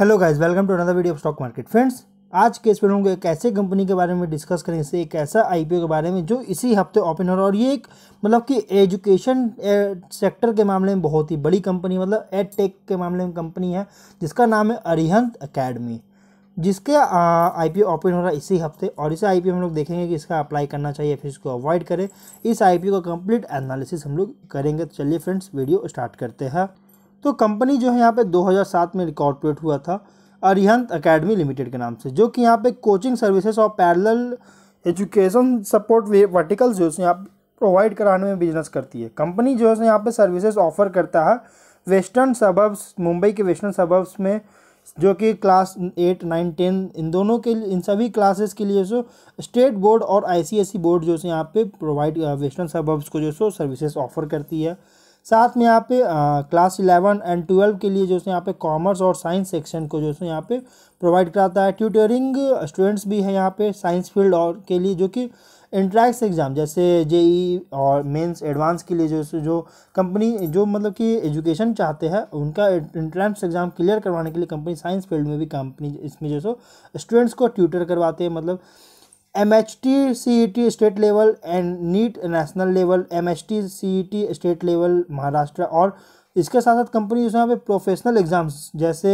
hello guys welcome to another video of stock market friends आज के इस video में एक ऐसे कंपनी के बारे में डिस्कस करेंगे इससे एक ऐसा आईपीओ के बारे में जो इसी हफ्ते ओपन हो रहा है और ये एक मतलब कि एजुकेशन सेक्टर के मामले में बहुत ही बड़ी कंपनी मतलब एड टेक के मामले में कंपनी है जिसका नाम है अरिहंत अकेडमी जिसके आई पी ओपन हो रहा है इसी हफ्ते और इसे आईपीओ हम लोग देखेंगे कि इसका अप्लाई करना चाहिए फिर इसको अवॉइड करें इस ओ का कंप्लीट एनालिसिस हम लोग करेंगे तो चलिए फ्रेंड्स वीडियो स्टार्ट करते हैं तो कंपनी जो है यहाँ पे 2007 में रिकॉर्पोरेट हुआ था अरिहंत अकेडमी लिमिटेड के नाम से जो कि यहाँ पे कोचिंग सर्विसेज और पैरल एजुकेशन सपोर्ट वर्टिकल्स जो है यहाँ प्रोवाइड कराने में बिजनेस करती है कंपनी जो है यहाँ पे सर्विसेज ऑफर करता है वेस्टर्न सबर्ब्स मुंबई के वेस्टर्न सबर्ब्स में जो कि क्लास एट नाइन टेन इन दोनों के इन सभी क्लासेस के लिए सो स्टेट बोर्ड और आईसीएसई बोर्ड e जो है यहाँ पे प्रोवाइड वेस्टर्न सबर्ब्स को जो सो सर्विसेज ऑफर करती है साथ में यहाँ पे क्लास इलेवन एंड ट्वेल्व के लिए जो है यहाँ पे कॉमर्स और साइंस सेक्शन को जो है यहाँ पे प्रोवाइड कराता है ट्यूटरिंग स्टूडेंट्स भी हैं यहाँ पे साइंस फील्ड और के लिए जो कि इंट्रैक्स एग्ज़ाम जैसे जेई e और मेंस एडवांस के लिए जो जो कंपनी जो मतलब कि एजुकेशन चाहते हैं उनका इंट्रांस एग्ज़ाम क्लियर करवाने के लिए कंपनी साइंस फील्ड में भी कंपनी इसमें जो सो स्टूडेंट्स को ट्यूटर करवाते हैं मतलब M H T C E T state level and NEET national level M H T C E T state level Maharashtra और इसके साथ साथ कंपनी यहाँ पे प्रोफेशनल एग्ज़ाम्स जैसे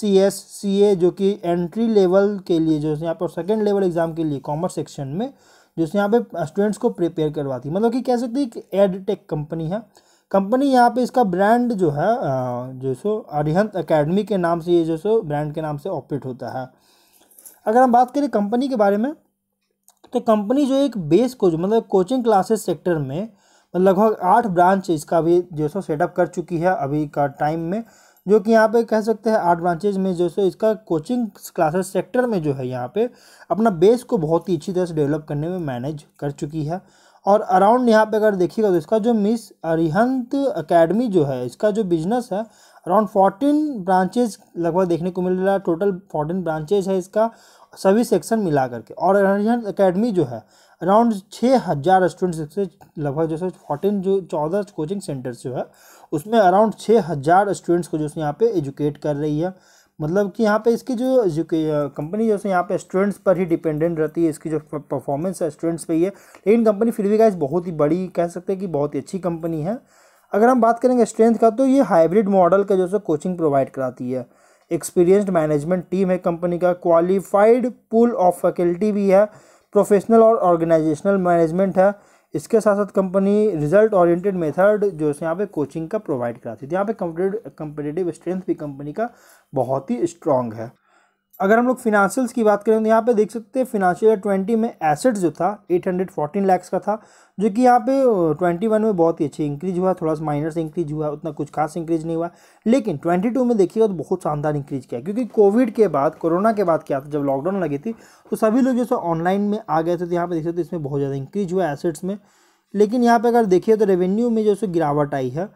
सी एस सी ए जो कि एंट्री लेवल के लिए जो यहाँ पर सेकेंड लेवल एग्ज़ाम के लिए कॉमर्स सेक्शन में जो यहाँ पे स्टूडेंट्स को प्रिपेयर करवाती है मतलब कि कह सकते हैं कि एड टेक कंपनी है कंपनी यहाँ पे इसका ब्रांड जो है जो सो अरिहंत अकेडमी के नाम से ये जो सो ब्रांड के नाम से ऑपरेट होता है अगर हम बात करें कंपनी के बारे में तो कंपनी जो एक बेस कोच मतलब कोचिंग क्लासेस सेक्टर में मतलब लगभग आठ ब्रांच इसका भी जो सो सेटअप कर चुकी है अभी का टाइम में जो कि यहाँ पे कह सकते हैं आठ ब्रांचेज में जो सो इसका कोचिंग क्लासेस सेक्टर में जो है यहाँ पे अपना बेस को बहुत ही अच्छी तरह से डेवलप करने में मैनेज कर चुकी है और अराउंड यहाँ पे अगर देखिएगा तो इसका जो मिस अरिहंत अकेडमी जो है इसका जो बिजनेस है अराउंड फोर्टीन ब्रांचेज लगभग देखने को मिल रहा है टोटल फोर्टीन ब्रांचेज है इसका सभी सेक्शन मिला करके और अरिहंत अकेडमी जो है अराउंड छः हज़ार स्टूडेंट्स से लगभग जैसे फोर्टीन जो चौदह कोचिंग सेंटर्स जो है उसमें अराउंड छः हज़ार स्टूडेंट्स को जो है यहाँ पे एजुकेट कर रही है मतलब कि यहाँ पे इसकी जो कंपनी जो है यहाँ पे स्टूडेंट्स पर ही डिपेंडेंट रहती है इसकी जो परफॉर्मेंस है स्टूडेंट्स पर ही है लेकिन कंपनी फिर भी गाइज बहुत ही बड़ी कह सकते हैं कि बहुत ही अच्छी कंपनी है अगर हम बात करेंगे स्ट्रेंथ का तो ये हाइब्रिड मॉडल का जो है कोचिंग प्रोवाइड कराती है एक्सपीरियंस्ड मैनेजमेंट टीम है कंपनी का क्वालिफाइड पूल ऑफ फैकल्टी भी है प्रोफेशनल और ऑर्गेनाइजेशनल मैनेजमेंट है इसके साथ साथ कंपनी रिजल्ट ओरिएंटेड मेथड जो है यहाँ पे कोचिंग का प्रोवाइड कराती है तो यहाँ पे कंपटेटिव स्ट्रेंथ भी कंपनी का बहुत ही स्ट्रांग है अगर हम लोग फिनांशियल्स की बात करें तो यहाँ पे देख सकते हैं फिनांशियल ईयर ट्वेंटी में एसेट्स जो था एट हंड्रेड फोर्टीन लैक्स का था जो कि यहाँ पे ट्वेंटी uh, वन में बहुत ही अच्छी इंक्रीज हुआ थोड़ा सा माइनस इंक्रीज हुआ उतना कुछ खास इंक्रीज नहीं हुआ लेकिन ट्वेंटी टू में देखिएगा तो बहुत शानदार इंक्रीज किया क्योंकि कोविड के बाद कोरोना के बाद क्या था जब लॉकडाउन लगी थी तो सभी लोग जैसे ऑनलाइन में आ गए थे तो यहाँ पर देख सकते इसमें बहुत ज़्यादा इंक्रीज हुआ एसेट्स में लेकिन यहाँ पर अगर देखिए तो रेवेन्यू में सो गिरावट आई है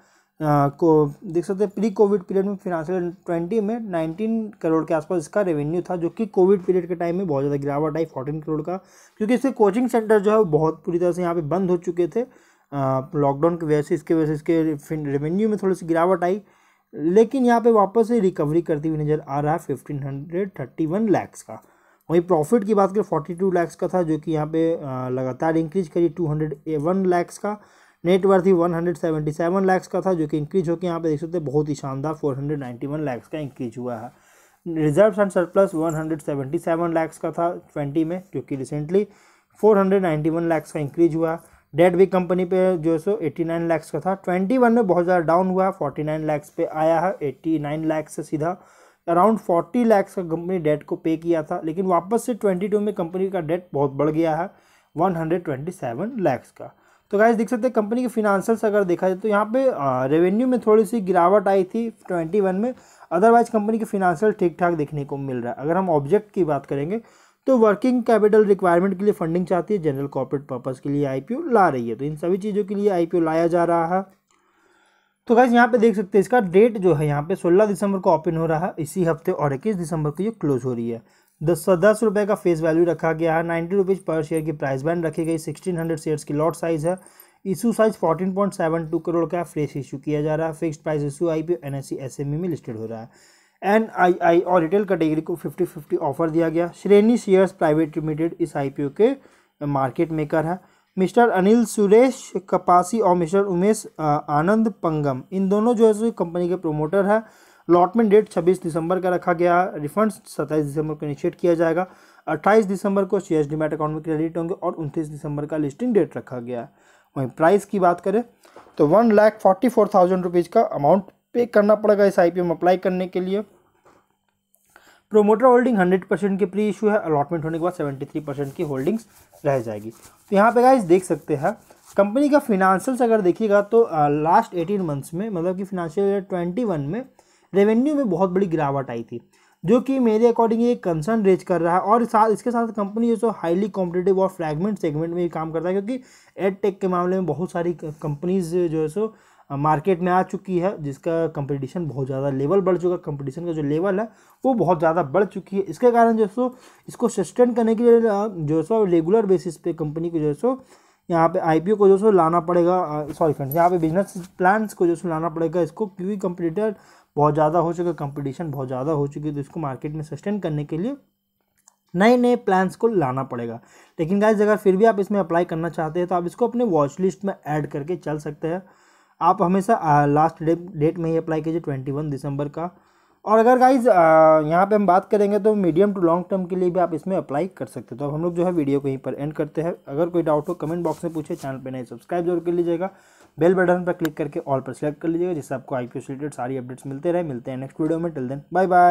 को देख सकते हैं प्री कोविड पीरियड में फिनांशियल ट्वेंटी में नाइनटीन करोड़ के आसपास इसका रेवेन्यू था जो कि कोविड पीरियड के टाइम में बहुत ज़्यादा गिरावट आई फोर्टीन करोड़ का क्योंकि इसके कोचिंग सेंटर जो है बहुत पूरी तरह से यहाँ पर बंद हो चुके थे लॉकडाउन की वजह से इसके वजह से इसके रेवेन्यू में थोड़ी सी गिरावट आई लेकिन यहाँ पे वापस से रिकवरी करती हुई नज़र आ रहा है fifteen hundred thirty one lakhs का वहीं प्रॉफिट की बात करें फोर्टी टू लैक्स का था जो कि यहाँ पे लगातार इंक्रीज करी two hundred a one lakhs का नेटवर्थ ही वन हंड्रेड सेवन लैक्स का था जो कि इंक्रीज होकर यहाँ पे देख सकते हैं बहुत ही शानदार four hundred ninety one lakhs का इंक्रीज हुआ है reserve and surplus one hundred seventy seven lakhs का था ट्वेंटी में जो कि recently four hundred ninety one lakhs का इंक्रीज हुआ डेड भी कंपनी पे जो है सो एटी नाइन लैक्स का था ट्वेंटी वन में बहुत ज़्यादा डाउन हुआ फोर्टी नाइन लैक्स पे आया है एट्टी नाइन लैक्स से सीधा अराउंड फोर्टी लैक्स का कंपनी डेट को पे किया था लेकिन वापस से ट्वेंटी टू में कंपनी का डेट बहुत बढ़ गया है one hundred twenty seven lakhs का तो गाइज देख सकते हैं कंपनी के फिनांसल्स अगर देखा जाए तो यहाँ पे रेवेन्यू में थोड़ी सी गिरावट आई थी ट्वेंटी वन में अदरवाइज कंपनी के फिनांशियल ठीक ठाक देखने को मिल रहा है अगर हम ऑब्जेक्ट की बात करेंगे तो वर्किंग कैपिटल रिक्वायरमेंट के लिए फंडिंग चाहती है जनरल कॉर्पोरेट पर्पज़ के लिए आईपीओ ला रही है तो इन सभी चीज़ों के लिए आईपीओ लाया जा रहा है तो गाइज यहाँ पे देख सकते हैं इसका डेट जो है यहाँ पे 16 दिसंबर को ओपन हो रहा है इसी हफ्ते और इक्कीस दिसंबर को ये क्लोज हो रही है दस दस रुपये का फेस वैल्यू रखा गया है नाइन्टी रुपीज़ पर शेयर की प्राइस बैंड रखी गई सिक्सटीन हंड्रेड शेयर्स की लॉट साइज़ है issue size fourteen point seven two crore का फ्रेश इशू किया जा रहा है fix price issue I P N S C S M E में लिस्टेड हो रहा है एन आई आई और रिटेल कैटेगरी को फिफ्टी फिफ्टी ऑफर दिया गया श्रेणी शेयर्स प्राइवेट लिमिटेड इस आई पी ओ के मार्केट मेकर है मिस्टर अनिल सुरेश कपासी और मिस्टर उमेश आनंद पंगम इन दोनों जो है सो कंपनी के प्रोमोटर है अलॉटमेंट डेट 26 दिसंबर का रखा गया रिफंड 27 दिसंबर को इनिशिएट किया जाएगा 28 दिसंबर को सी एस डीमेट अकाउंट में क्रेडिट होंगे और 29 दिसंबर का लिस्टिंग डेट रखा गया वहीं प्राइस की बात करें तो one lakh forty four thousand rupees का अमाउंट पे करना पड़ेगा इस आई अप्लाई करने के लिए प्रोमोटर होल्डिंग हंड्रेड परसेंट की प्री इशू है अलॉटमेंट होने के बाद सेवेंटी थ्री परसेंट की होल्डिंग्स रह जाएगी तो यहाँ पे गाइस देख सकते हैं कंपनी का फिनांशियल्स अगर देखिएगा तो लास्ट एटीन मंथ्स में मतलब कि फिनेंशियल ईयर ट्वेंटी वन में रेवेन्यू में बहुत बड़ी गिरावट आई थी जो कि मेरे अकॉर्डिंग ये कंसर्न रेज कर रहा है और साथ इसके साथ कंपनी जो सो हाईली कॉम्पिटेटिव और फ्रैगमेंट सेगमेंट में भी काम करता है क्योंकि एड टेक के मामले में बहुत सारी कंपनीज जो है सो मार्केट में आ चुकी है जिसका कंपटीशन बहुत ज़्यादा लेवल बढ़ चुका है कंपटीशन का जो लेवल है वो बहुत ज़्यादा बढ़ चुकी है इसके कारण जो सो इसको सस्टेन करने के लिए जो सो रेगुलर बेसिस पे कंपनी को जो सो यहाँ पे आईपीओ को जो सो लाना पड़ेगा सॉरी फ्रेंड्स यहाँ पे बिजनेस प्लान्स को जो सो लाना पड़ेगा इसको क्योंकि कंपटीटर बहुत ज़्यादा हो चुका कंपटीशन बहुत ज़्यादा हो चुकी है तो इसको मार्केट में सस्टेन करने के लिए नए नए प्लान्स को लाना पड़ेगा लेकिन गाइज अगर फिर भी आप इसमें अप्लाई करना चाहते हैं तो आप इसको अपने वॉच लिस्ट में ऐड करके चल सकते हैं आप हमेशा लास्ट डेट में ही अप्लाई कीजिए ट्वेंटी वन दिसंबर का और अगर गाइज यहाँ पे हम बात करेंगे तो मीडियम टू लॉन्ग टर्म के लिए भी आप इसमें अप्लाई कर सकते हैं तो हम लोग जो है वीडियो को यहीं पर एंड करते हैं अगर कोई डाउट हो कमेंट बॉक्स में पूछे चैनल पे नहीं सब्सक्राइब जरूर कर लीजिएगा बेल बटन पर क्लिक करके ऑल पर सेलेक्ट कर लीजिएगा जिससे आपको आई से रिलेटेड सारी अपडेट्स मिलते रहे मिलते हैं नेक्स्ट वीडियो में टिल देन बाय बाय